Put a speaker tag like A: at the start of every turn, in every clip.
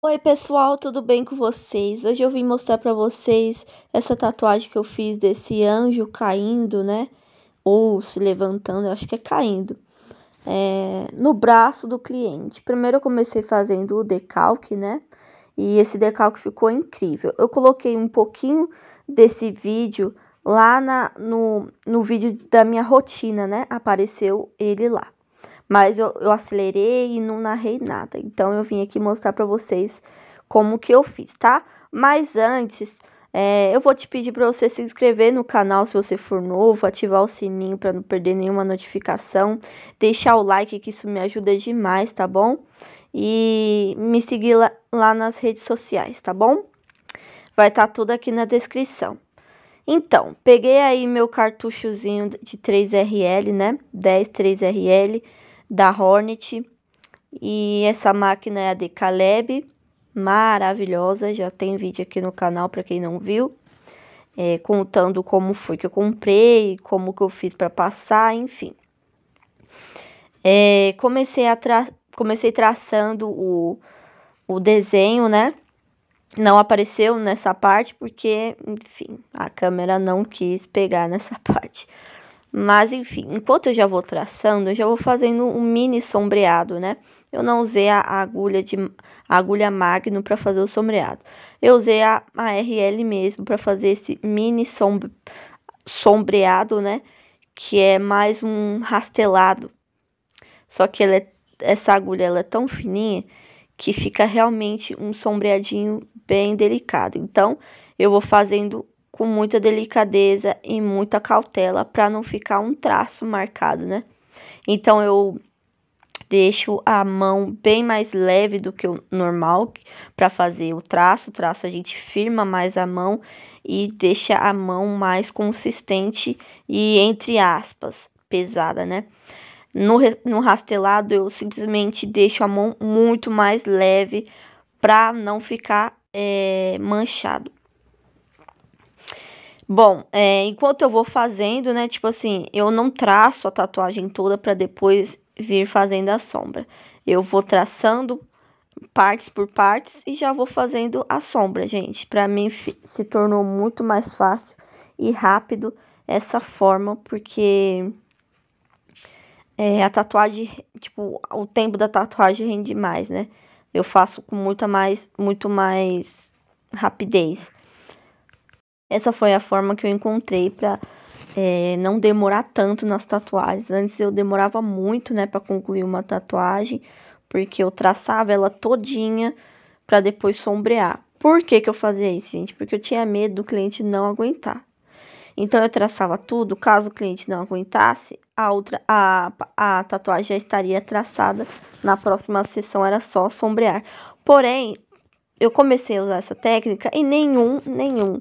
A: Oi pessoal, tudo bem com vocês? Hoje eu vim mostrar para vocês essa tatuagem que eu fiz desse anjo caindo, né? Ou se levantando, eu acho que é caindo. É, no braço do cliente. Primeiro eu comecei fazendo o decalque, né? E esse decalque ficou incrível. Eu coloquei um pouquinho desse vídeo lá na, no, no vídeo da minha rotina, né? Apareceu ele lá mas eu, eu acelerei e não narrei nada. Então eu vim aqui mostrar para vocês como que eu fiz, tá? Mas antes, é, eu vou te pedir para você se inscrever no canal se você for novo, ativar o sininho para não perder nenhuma notificação, deixar o like que isso me ajuda demais, tá bom? E me seguir lá, lá nas redes sociais, tá bom? Vai estar tá tudo aqui na descrição. Então, peguei aí meu cartuchozinho de 3RL, né? 10 3RL da Hornet. E essa máquina é a de Caleb, maravilhosa, já tem vídeo aqui no canal para quem não viu, é, contando como foi que eu comprei, como que eu fiz para passar, enfim. É, comecei, a tra comecei traçando o, o desenho, né? Não apareceu nessa parte porque, enfim, a câmera não quis pegar nessa parte. Mas enfim, enquanto eu já vou traçando, eu já vou fazendo um mini sombreado, né? Eu não usei a agulha de a agulha magno para fazer o sombreado. Eu usei a, a RL mesmo para fazer esse mini sombre, sombreado, né? Que é mais um rastelado. Só que é, essa agulha ela é tão fininha que fica realmente um sombreadinho bem delicado. Então, eu vou fazendo com muita delicadeza e muita cautela para não ficar um traço marcado, né? Então eu deixo a mão bem mais leve do que o normal para fazer o traço. O traço a gente firma mais a mão e deixa a mão mais consistente e entre aspas pesada, né? No, no rastelado eu simplesmente deixo a mão muito mais leve para não ficar é, manchado. Bom, é, enquanto eu vou fazendo, né? Tipo assim, eu não traço a tatuagem toda para depois vir fazendo a sombra. Eu vou traçando partes por partes e já vou fazendo a sombra, gente. Para mim se tornou muito mais fácil e rápido essa forma, porque é, a tatuagem, tipo, o tempo da tatuagem rende mais, né? Eu faço com muita mais, muito mais rapidez. Essa foi a forma que eu encontrei para é, não demorar tanto nas tatuagens. Antes eu demorava muito, né, para concluir uma tatuagem, porque eu traçava ela todinha para depois sombrear. Por que, que eu fazia isso, gente? Porque eu tinha medo do cliente não aguentar. Então eu traçava tudo, caso o cliente não aguentasse, a outra a, a tatuagem já estaria traçada. Na próxima sessão era só sombrear. Porém, eu comecei a usar essa técnica e nenhum, nenhum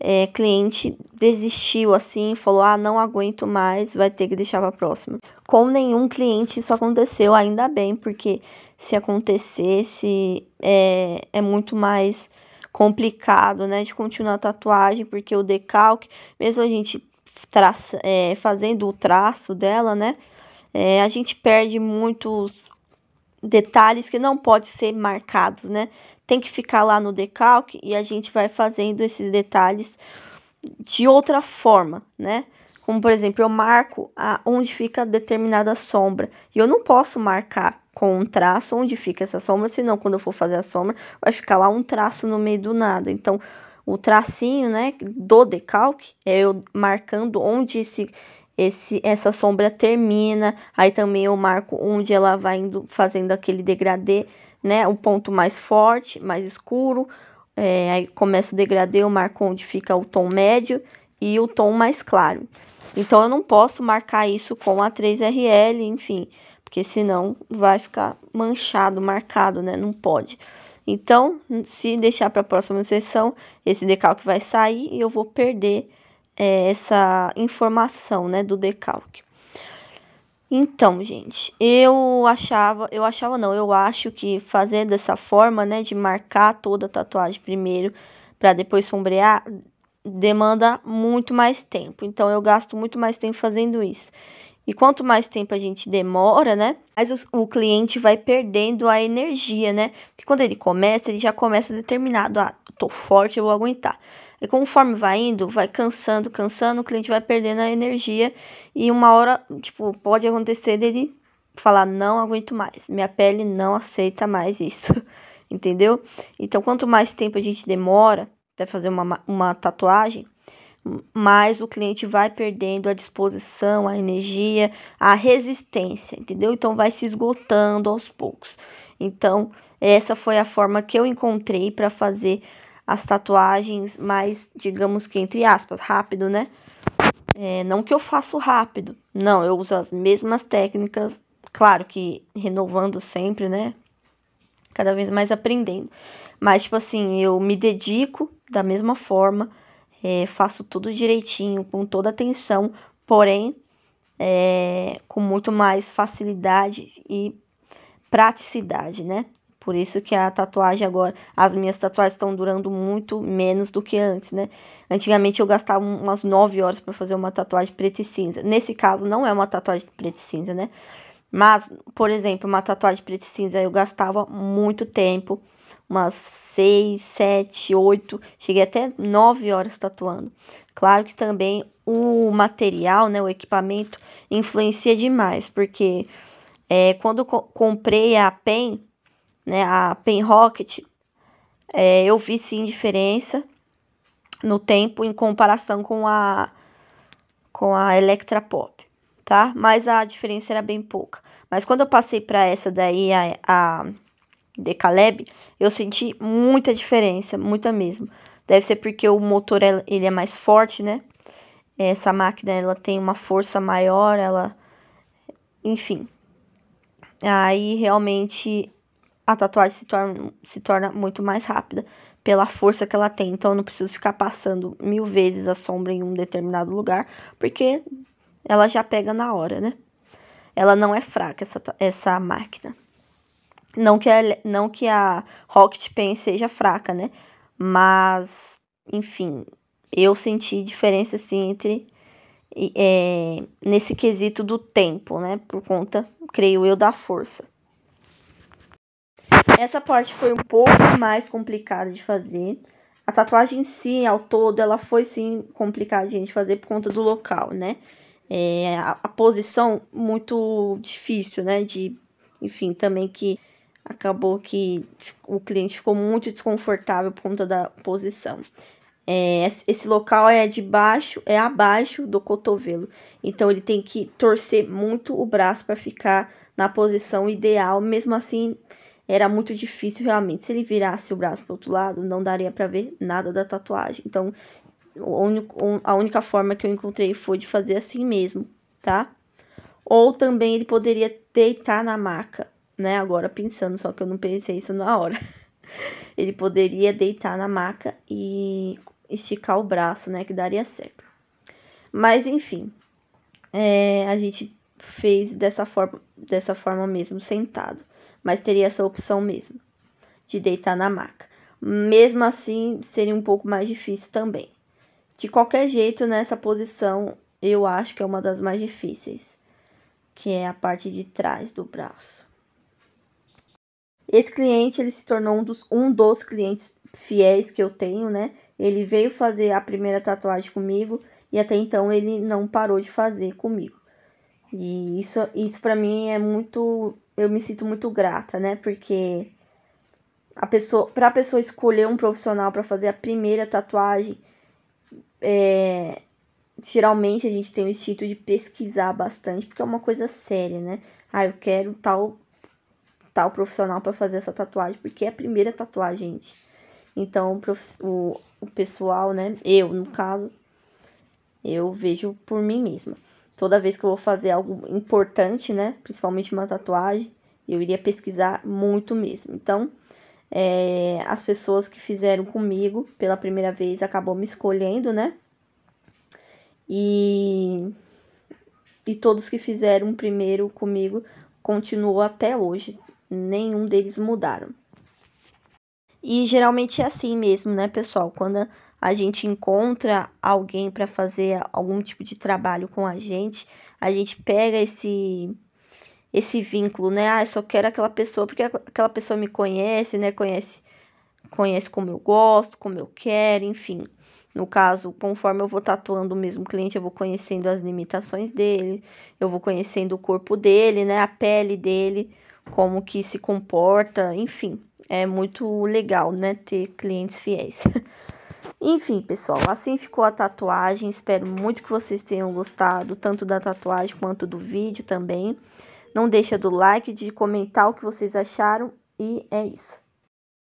A: é, cliente desistiu assim, falou: "Ah, não aguento mais, vai ter que deixar para próxima". Com nenhum cliente isso aconteceu, ainda bem, porque se acontecesse é, é muito mais complicado, né, de continuar a tatuagem, porque o decalque, mesmo a gente traça, é, fazendo o traço dela, né, é, a gente perde muitos detalhes que não pode ser marcados, né? Tem que ficar lá no decalque e a gente vai fazendo esses detalhes de outra forma, né? Como por exemplo, eu marco a, onde fica determinada sombra e eu não posso marcar com um traço onde fica essa sombra, senão quando eu for fazer a sombra vai ficar lá um traço no meio do nada. Então, o tracinho, né, do decalque é eu marcando onde esse esse, essa sombra termina. Aí também eu marco onde ela vai indo, fazendo aquele degradê, né? o ponto mais forte, mais escuro. É, aí começa o degradê, eu marco onde fica o tom médio e o tom mais claro. Então eu não posso marcar isso com a 3RL, enfim, porque senão vai ficar manchado, marcado, né? Não pode. Então, se deixar para a próxima sessão, esse decalque vai sair e eu vou perder é, essa informação, né, do decalque. Então, gente, eu achava, eu achava não, eu acho que fazer dessa forma, né, de marcar toda a tatuagem primeiro para depois sombrear, demanda muito mais tempo. Então eu gasto muito mais tempo fazendo isso. E quanto mais tempo a gente demora, né? Mais o, o cliente vai perdendo a energia, né? Porque quando ele começa, ele já começa determinado, ah, tô forte, eu vou aguentar. E conforme vai indo, vai cansando, cansando, o cliente vai perdendo a energia e uma hora, tipo, pode acontecer dele falar não aguento mais, minha pele não aceita mais isso, entendeu? Então, quanto mais tempo a gente demora para fazer uma, uma tatuagem, mais o cliente vai perdendo a disposição, a energia, a resistência, entendeu? Então vai se esgotando aos poucos. Então, essa foi a forma que eu encontrei para fazer as tatuagens mais, digamos que entre aspas, rápido, né? É, não que eu faço rápido, não, eu uso as mesmas técnicas, claro que renovando sempre, né? Cada vez mais aprendendo. Mas, tipo assim, eu me dedico da mesma forma, é, faço tudo direitinho, com toda atenção, porém, é, com muito mais facilidade e praticidade, né? Por isso que a tatuagem agora, as minhas tatuagens estão durando muito menos do que antes, né? Antigamente eu gastava umas 9 horas para fazer uma tatuagem preta e cinza. Nesse caso não é uma tatuagem preta e cinza, né? Mas, por exemplo, uma tatuagem preta e cinza eu gastava muito tempo, umas 6, 7, 8, cheguei até 9 horas tatuando. Claro que também o material, né, o equipamento influencia demais, porque é, quando co comprei a PEN, né, a Pen Rocket, é, eu vi sim diferença no tempo em comparação com a com a Electra Pop, tá? Mas a diferença era bem pouca. Mas quando eu passei para essa daí a, a Decaleb, eu senti muita diferença, muita mesmo. Deve ser porque o motor ele é mais forte, né? Essa máquina ela tem uma força maior, ela enfim. Aí realmente a tatuagem se torna, se torna muito mais rápida pela força que ela tem. Então eu não preciso ficar passando mil vezes a sombra em um determinado lugar, porque ela já pega na hora, né? Ela não é fraca, essa, essa máquina. Não que, a, não que a Rocket Pen seja fraca, né? Mas, enfim, eu senti diferença assim entre. É, nesse quesito do tempo, né? Por conta, creio eu, da força. Essa parte foi um pouco mais complicada de fazer. A tatuagem em si, ao todo, ela foi sim complicada de fazer por conta do local, né? É, a, a, posição muito difícil, né? De, enfim, também que acabou que o cliente ficou muito desconfortável por conta da posição. É, esse local é de baixo, é abaixo do cotovelo, então ele tem que torcer muito o braço para ficar na posição ideal. Mesmo assim, era muito difícil realmente. Se ele virasse o braço para outro lado, não daria para ver nada da tatuagem. Então, a única forma que eu encontrei foi de fazer assim mesmo, tá? Ou também ele poderia deitar na maca, né? Agora pensando, só que eu não pensei isso na hora. Ele poderia deitar na maca e esticar o braço, né? Que daria certo. Mas enfim, é, a gente fez dessa forma, dessa forma mesmo, sentado mas teria essa opção mesmo de deitar na maca. Mesmo assim, seria um pouco mais difícil também. De qualquer jeito, nessa posição, eu acho que é uma das mais difíceis, que é a parte de trás do braço. Esse cliente, ele se tornou um dos, um dos clientes fiéis que eu tenho, né? Ele veio fazer a primeira tatuagem comigo e até então ele não parou de fazer comigo. E isso, isso para mim é muito eu me sinto muito grata, né? Porque a pessoa, para a pessoa escolher um profissional para fazer a primeira tatuagem, é, geralmente a gente tem o instinto de pesquisar bastante, porque é uma coisa séria, né? Ah, eu quero tal tal profissional para fazer essa tatuagem, porque é a primeira tatuagem, gente. Então, o, o pessoal, né? Eu, no caso, eu vejo por mim mesma toda vez que eu vou fazer algo importante, né? Principalmente uma tatuagem, eu iria pesquisar muito mesmo. Então, é, as pessoas que fizeram comigo pela primeira vez acabou me escolhendo, né? E, e todos que fizeram primeiro comigo continuou até hoje. Nenhum deles mudaram. E geralmente é assim mesmo, né, pessoal? Quando a gente encontra alguém para fazer algum tipo de trabalho com a gente, a gente pega esse esse vínculo, né? Ah, eu só quero aquela pessoa porque aquela pessoa me conhece, né? Conhece conhece como eu gosto, como eu quero, enfim. No caso, conforme eu vou tatuando o mesmo cliente, eu vou conhecendo as limitações dele, eu vou conhecendo o corpo dele, né, a pele dele, como que se comporta, enfim. É muito legal, né, ter clientes fiéis. Enfim, pessoal, assim ficou a tatuagem. Espero muito que vocês tenham gostado, tanto da tatuagem quanto do vídeo também. Não deixa do like, de comentar o que vocês acharam e é isso.